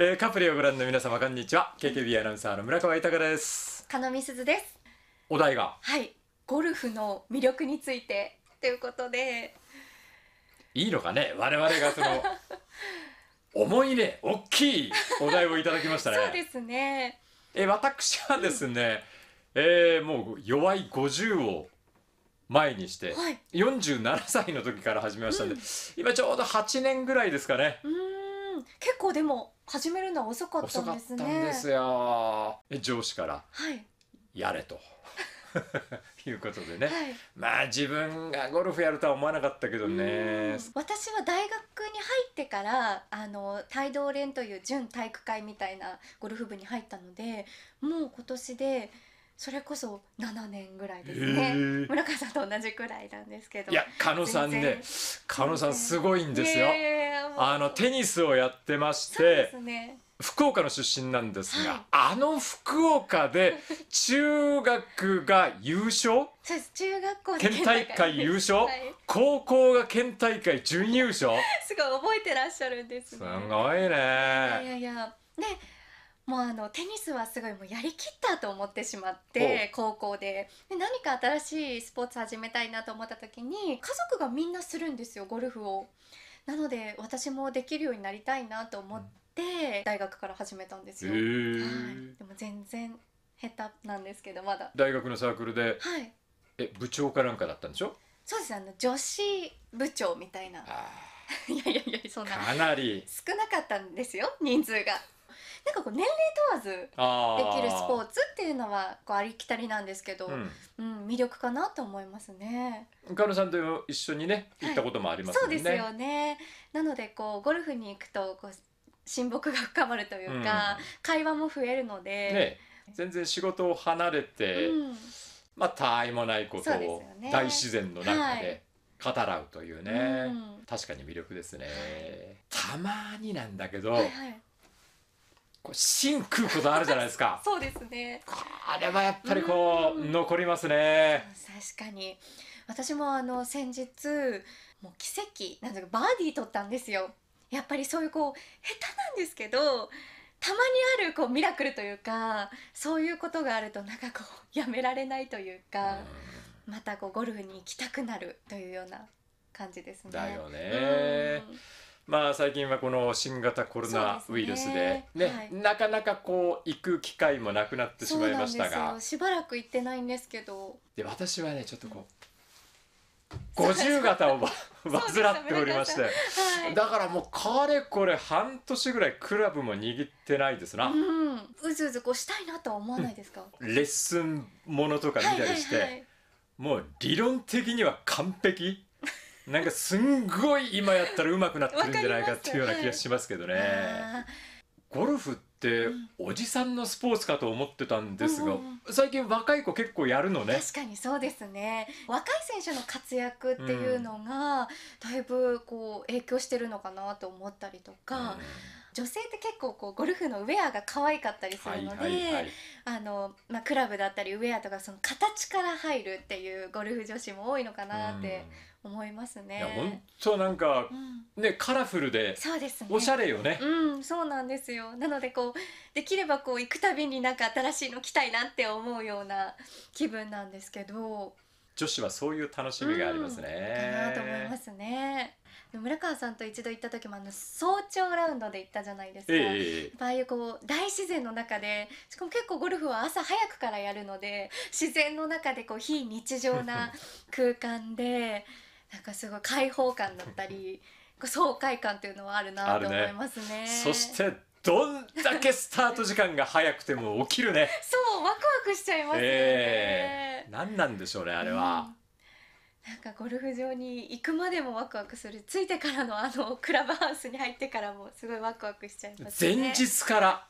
えー、カプリをご覧の皆様こんにちは KKB アナウンサーの村川豊です加野すずですお題がはいゴルフの魅力についてということでいいのかね我々がその重 いね大きいお題をいただきましたねそうですねえ私はですね、うん、えー、もう弱い50を前にして、はい、47歳の時から始めましたので、うん、今ちょうど8年ぐらいですかねうん結構でも始めるのは遅かったんですね。遅かったんですよ。上司からやれと。いうことでね、はい、まあ自分がゴルフやるとは思わなかったけどね私は大学に入ってからあの帯同連という準体育会みたいなゴルフ部に入ったのでもう今年でそれこそ七年ぐらいですね、村川さんと同じくらいなんですけどいや加野さんね加野さんすごいんですよ、あのテニスをやってまして、ね、福岡の出身なんですが、はい、あの福岡で中学が優勝そうです中学校県大会優勝、はい、高校が県大会準優勝 すごい覚えてらっしゃるんです、ね、すごいねいやいやねもうあのテニスはすごいもうやりきったと思ってしまって高校でで何か新しいスポーツ始めたいなと思った時に家族がみんなするんですよゴルフを。なので私もできるようになりたいなと思って、大学から始めたんですよ。はい、でも全然下手なんですけどまだ。大学のサークルで、はい、え部長かなんかだったんでしょそうですあの女子部長みたいな。いやいやいやそんなかなり少なかったんですよ人数が。なんかこう年齢問わずできるスポーツっていうのはこうありきたりなんですけど、うん、うん、魅力かなと思いますね。岡野さんと一緒にね行ったこともあります、ねはい、そうですよね。なのでこうゴルフに行くとこう親睦が深まるというか、うん、会話も増えるので、ね、全然仕事を離れて、うん、まあ他愛もないことを大自然の中で、はい語らうというね、うん、確かに魅力ですね、たまになんだけど、はい、こう真空ことあるじゃないですか そうですねあれはやっぱりこう残りますね確かに私もあの先日もう奇跡なんだかバーディー取ったんですよやっぱりそういうこう下手なんですけどたまにあるこうミラクルというかそういうことがあるとなんかこうやめられないというか、うまたこうゴルフに行きたくなるというような感じですね。だよね。まあ、最近はこの新型コロナウイルスでね、ねはい、なかなかこう行く機会もなくなってしまいましたがしばらく行ってないんですけどで私はねちょっとこう五十型を患っておりまして、はい、だからもうかれこれ半年ぐらいクラブも握ってないですな、うん、うずうずこうしたいなとは思わないですか、うん、レッスンものとか見たりして、もう理論的には完璧なんかすんごい今やったらうまくなってるんじゃないかっていうような気がしますけどね。ゴルフっておじさんのスポーツかと思ってたんですが、うん最近若い子結構やるのね確かにそうですね若い選手の活躍っていうのが、だいぶこう影響してるのかなと思ったりとか、うん女性って結構こうゴルフのウェアが可愛かったりするので、あのまあ、クラブだったりウェアとかその形から入るっていうゴルフ女子も多いのかなって思いますね。うん、いや本当なんか、うん、ねカラフルでそうです、ね、おしゃれよね。うんそうなんですよ。なのでこうできればこう行くたびになんか新しいの着たいなって思うような気分なんですけど。女子はそういう楽しみがありますね。うん、かなと思いますね。村川さんと一度行った時もあの早朝ラウンドで行ったじゃないですか、えああいうこう大自然の中でしかも結構ゴルフは朝早くからやるので自然の中でこう非日常な 空間でなんかすごい開放感だったり爽快感というのはあるなと思いますね。ねそしてどんだけスタート時間が早くても起きるね。そうワクワクしちゃいますね、えー。何なんでしょうねあれは。うんなんかゴルフ場に行くまでもワクワクする着いてからのあのクラブハウスに入ってからもすごいワクワクしちゃいますね前日から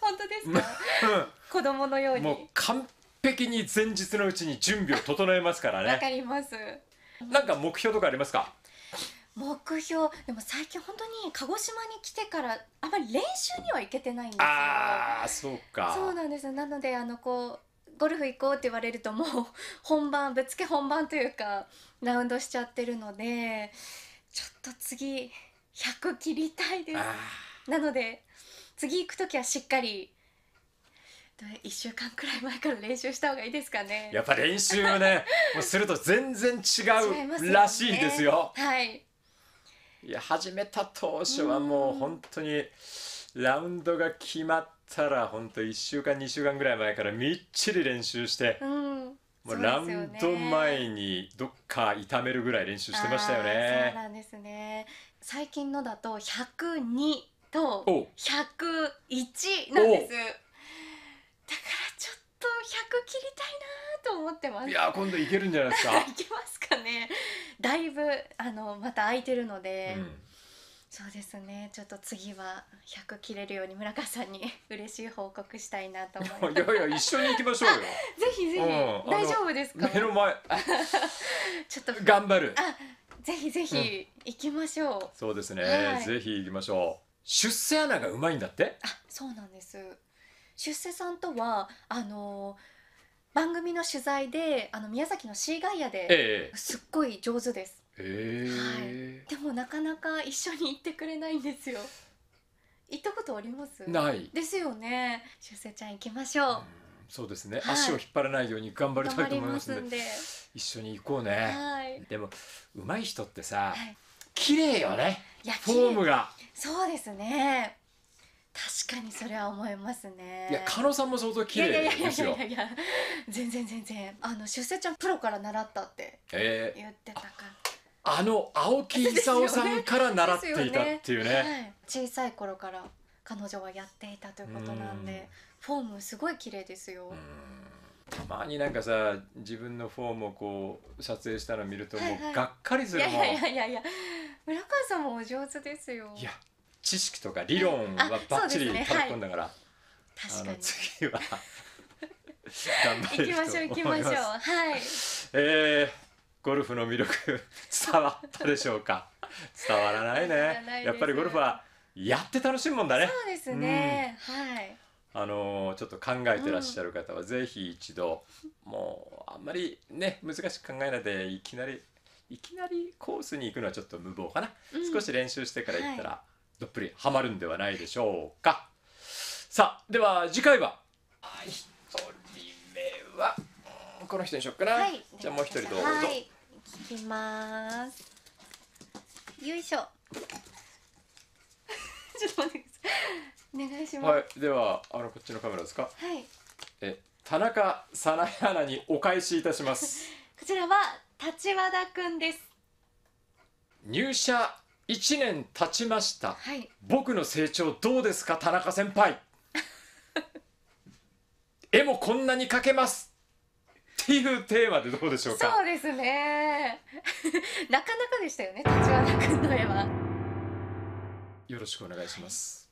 本当ですか子供のようにもう完璧に前日のうちに準備を整えますからねわかりますなんか目標とかありますか目標でも最近本当に鹿児島に来てからあまり練習には行けてないんですよあそうかそうなんですなのであのこうゴルフ行こうって言われるともう 本番ぶっつけ本番というかラウンドしちゃってるのでちょっと次100切りたいですなので次行く時はしっかり1週間くらい前から練習した方がいいですかねやっぱ練習はね もうすると全然違うらしいですよ、ね、はいいや始めた当初はもう本当にラウンドが決まってたら本当1週間2週間ぐらい前からみっちり練習して、うん、もうラウンド前にどっか痛めるぐらい練習してましたよね。そうなんですね最近のだと102と101なんですだからちょっと100切りたいなと思ってますいや今度いけるんじゃないですか いけますかねだいぶあのまた空いてるので、うそうですねちょっと次は百切れるように村川さんに 嬉しい報告したいなと思いますいやいや一緒に行きましょうよ ぜひぜひ、うん、大丈夫ですか目の前 ちょっと頑張るあぜひぜひ行きましょう、うん、そうですね、はい、ぜひ行きましょう出世穴がうまいんだってあそうなんです出世さんとはあの番組の取材であの宮崎のシーガイアで、ええ、すっごい上手ですえー、でもなかなか一緒に行ってくれないんですよ行ったことありますないですよね出世ちゃん行きましょう、うそうですね、はい、足を引っ張らないように頑張りたいと思いますんで一緒に行こうね、はい、でも上手い人ってさ、はい、綺麗よねフォームがそうですね確かにそれは思いますねいや加納さんも相当綺麗ですよいやいやいやいや全然全然あの出世ちゃんプロから習ったって言ってたから、えーあの青木功さんから習っていたっていうね、ねはい、小さい頃から彼女はやっていたということなんでフォームすごい綺麗ですよたまになんかさ自分のフォームをこう撮影したの見るともうがっかりするもん、はいはい、いやいやいや村川さんもお上手ですよいや知識とか理論はばっちり取り込んだから、確かに次は 頑張れると思います行きましょう行きましょうはいえーゴルフの魅力伝わったでしょうか 伝わらないねやっぱりゴルフはやって楽しむもんだねそうですね、うん、はいあのちょっと考えてらっしゃる方はぜひ一度、うん、もうあんまりね難しく考えないでいきなりいきなりコースに行くのはちょっと無謀かな、うん、少し練習してから行ったら、はい、どっぷりハマるんではないでしょうかさあでは次回は1人目はこの人にしよっかな、はい、じゃあもう一人どうぞ。はい聞きますよいしょ ちょっと待ってくださいお願いします、はい、ではあのこっちのカメラですかはいえ田中さなやなにお返しいたします こちらは立和田くんです入社一年経ちました、はい、僕の成長どうですか田中先輩 絵もこんなに描けますっていうテーマでどうでしょうかそうですね なかなかでしたよね立花君の絵はよろしくお願いします、はい